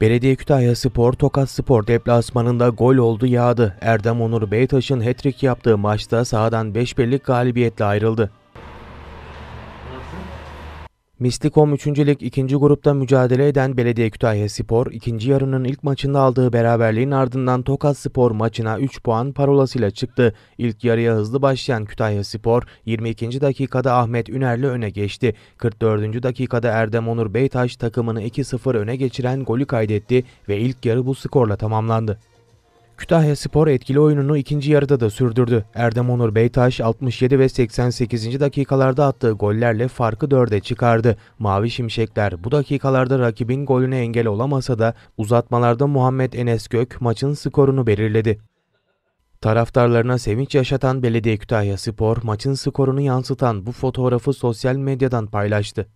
Belediye Kütahya Spor, Tokat Spor deplasmanında gol oldu yağdı. Erdem Onur Beytaş'ın hat-trick yaptığı maçta sahadan 5-1'lik galibiyetle ayrıldı. Mistikom 3. Lig 2. grupta mücadele eden Belediye Kütahya Spor, 2. yarının ilk maçında aldığı beraberliğin ardından Tokat Spor maçına 3 puan parolasıyla çıktı. İlk yarıya hızlı başlayan Kütahya Spor, 22. dakikada Ahmet Üner'le öne geçti. 44. dakikada Erdem Onur Beytaş takımını 2-0 öne geçiren golü kaydetti ve ilk yarı bu skorla tamamlandı. Kütahya Spor etkili oyununu ikinci yarıda da sürdürdü. Erdem Onur Beytaş 67 ve 88. dakikalarda attığı gollerle farkı 4'e çıkardı. Mavi Şimşekler bu dakikalarda rakibin golüne engel olamasa da uzatmalarda Muhammed Enes Gök maçın skorunu belirledi. Taraftarlarına sevinç yaşatan Belediye Kütahya Spor maçın skorunu yansıtan bu fotoğrafı sosyal medyadan paylaştı.